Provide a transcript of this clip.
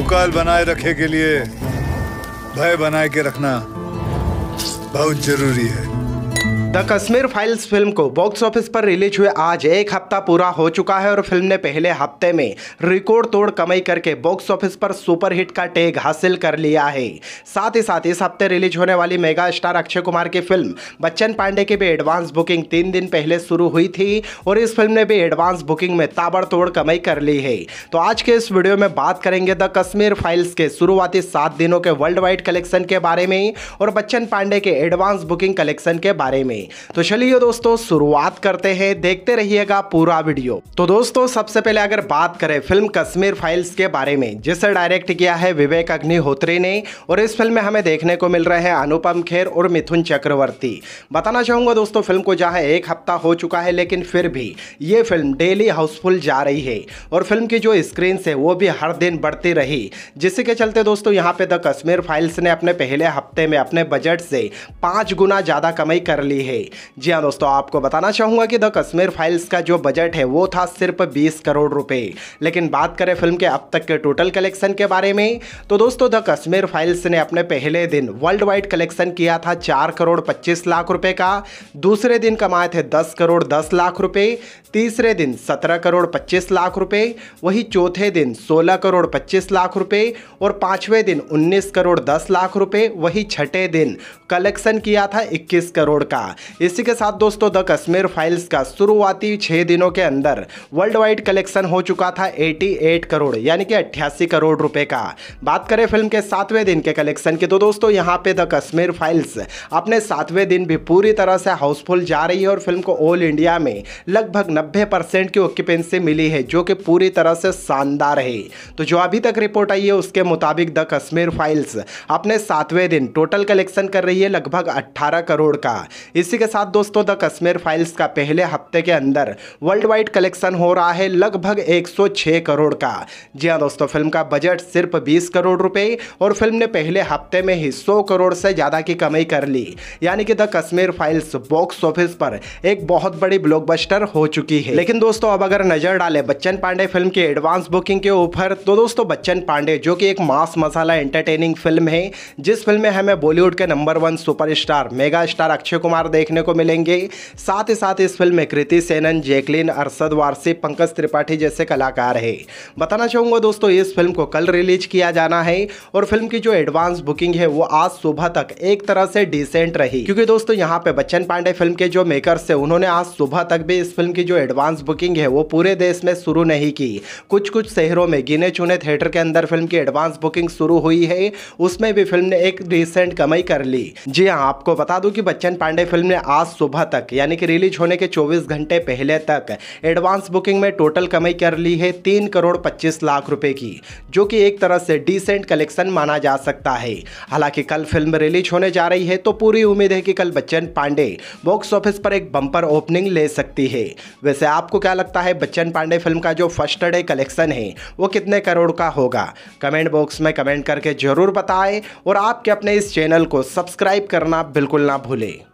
भूकाल बनाए रखे के लिए भय बनाए के रखना बहुत जरूरी है द कश्मीर फाइल्स फिल्म को बॉक्स ऑफिस पर रिलीज हुए आज एक हफ्ता पूरा हो चुका है और फिल्म ने पहले हफ्ते में रिकॉर्ड तोड़ कमाई करके बॉक्स ऑफिस पर सुपरहिट का टैग हासिल कर लिया है साथ ही साथ इस हफ्ते रिलीज होने वाली मेगा स्टार अक्षय कुमार की फिल्म बच्चन पांडे की भी एडवांस बुकिंग तीन दिन पहले शुरू हुई थी और इस फिल्म ने भी एडवांस बुकिंग में ताबड़तोड़ कमाई कर ली है तो आज के इस वीडियो में बात करेंगे द कश्मीर फाइल्स के शुरुआती सात दिनों के वर्ल्ड वाइड कलेक्शन के बारे में और बच्चन पांडे के एडवांस बुकिंग कलेक्शन के बारे में में तो चलिए दोस्तों शुरुआत करते हैं देखते रहिएगा पूरा वीडियो तो दोस्तों सबसे पहले अगर बात करें फिल्म कश्मीर फाइल्स के बारे में जिसे डायरेक्ट किया है विवेक अग्निहोत्री ने और इस फिल्म में हमें देखने को मिल रहे हैं अनुपम खेर और मिथुन चक्रवर्ती बताना चाहूंगा दोस्तों फिल्म को जहां एक हफ्ता हो चुका है लेकिन फिर भी ये फिल्म डेली हाउसफुल जा रही है और फिल्म की जो स्क्रीन है वो भी हर दिन बढ़ती रही जिसके चलते दोस्तों यहाँ पे द कश्मीर फाइल्स ने अपने पहले हफ्ते में अपने बजट से पांच गुना ज़्यादा कमाई कर ली है है जी हाँ दोस्तों आपको बताना चाहूंगा कि द कश्मीर फाइल्स का जो बजट है वो था सिर्फ बीस करोड़ रुपए लेकिन बात करें फिल्म के अब तक के टोटल कलेक्शन के बारे में तो दोस्तों द कश्मीर फाइल्स ने अपने पहले दिन वर्ल्ड वाइड कलेक्शन किया था चार करोड़ पच्चीस लाख रुपए का दूसरे दिन कमाए थे दस करोड़ दस लाख रुपए तीसरे दिन सत्रह करोड़ पच्चीस लाख रुपए वही चौथे दिन सोलह करोड़ पच्चीस लाख रुपए और पाँचवें दिन उन्नीस करोड़ दस लाख रुपए वही छठे दिन कलेक्शन किया था इक्कीस करोड़ का इसी के साथ दोस्तों द कश्मीर फाइल्स का शुरुआती छः दिनों के अंदर वर्ल्ड वाइड कलेक्शन हो चुका था 88 करोड़ यानी कि अट्ठासी करोड़ रुपए का बात करें फिल्म के सातवें दिन के कलेक्शन की तो दोस्तों यहाँ पे द कश्मीर फाइल्स अपने सातवें दिन भी पूरी तरह से हाउसफुल जा रही है और फिल्म को ऑल इंडिया में लगभग नब्बे परसेंट की ऑक्यूपेंसी मिली है जो कि पूरी तरह से शानदार है तो जो अभी तक रिपोर्ट आई है उसके मुताबिक द कश्मीर फाइल्स अपने सातवें दिन टोटल कलेक्शन कर रही है लगभग अट्ठारह करोड़ का इस इसी के साथ दोस्तों द कश्मीर फाइल्स का पहले हफ्ते के अंदर वर्ल्ड वाइड कलेक्शन हो रहा है लगभग 106 करोड़ का जी हाँ दोस्तों फिल्म का बजट सिर्फ 20 करोड़ रुपए और फिल्म ने पहले हफ्ते में ही 100 करोड़ से ज़्यादा की कमाई कर ली यानी कि the Kashmir files box office पर एक बहुत बड़ी ब्लॉकबस्टर हो चुकी है लेकिन दोस्तों अब अगर नजर डालें बच्चन पांडे फिल्म की एडवांस बुकिंग के ऊपर तो दोस्तों बच्चन पांडे जो कि एक मास मसाला एंटरटेनिंग फिल्म है जिस फिल्म में हमें बॉलीवुड के number one super mega star Akshay Kumar देखने को मिलेंगे साथ ही साथ इस फिल्म में कृति सेनन जैकलिन अरसद वारसी पंकज त्रिपाठी जैसे कलाकार है बताना चाहूंगा दोस्तों इस फिल्म को कल रिलीज किया जाना है और फिल्म की जो एडवांस बुकिंग है वो आज सुबह तक एक तरह से डिसेंट रही क्योंकि दोस्तों यहाँ पे बच्चन पांडे फिल्म के जो मेकर्स है उन्होंने आज सुबह तक भी इस फिल्म की जो एडवांस बुकिंग है वो पूरे देश में शुरू नहीं की कुछ कुछ शहरों में गिने चुने थिएटर के अंदर फिल्म की एडवांस बुकिंग शुरू हुई है उसमें भी फिल्म ने एक रिसेंट कमाई कर ली जी हाँ आपको बता दूं कि बच्चन पांडे फिल्म ने आज सुबह तक यानी कि रिलीज होने के 24 घंटे पहले तक एडवांस बुकिंग में टोटल कमाई कर ली है तीन करोड़ पच्चीस लाख रुपए की जो कि एक तरह से डिसेंट कलेक्शन माना जा सकता है हालांकि कल फिल्म रिलीज होने जा रही है तो पूरी उम्मीद है कि कल बच्चन पांडे बॉक्स ऑफिस पर एक बंपर ओपनिंग ले सकती है वैसे आपको क्या लगता है बच्चन पांडे फिल्म का जो फर्स्ट डे कलेक्शन है वो कितने करोड़ का होगा कमेंट बॉक्स में कमेंट करके जरूर बताएं और आपके अपने इस चैनल को सब्सक्राइब करना बिल्कुल ना भूलें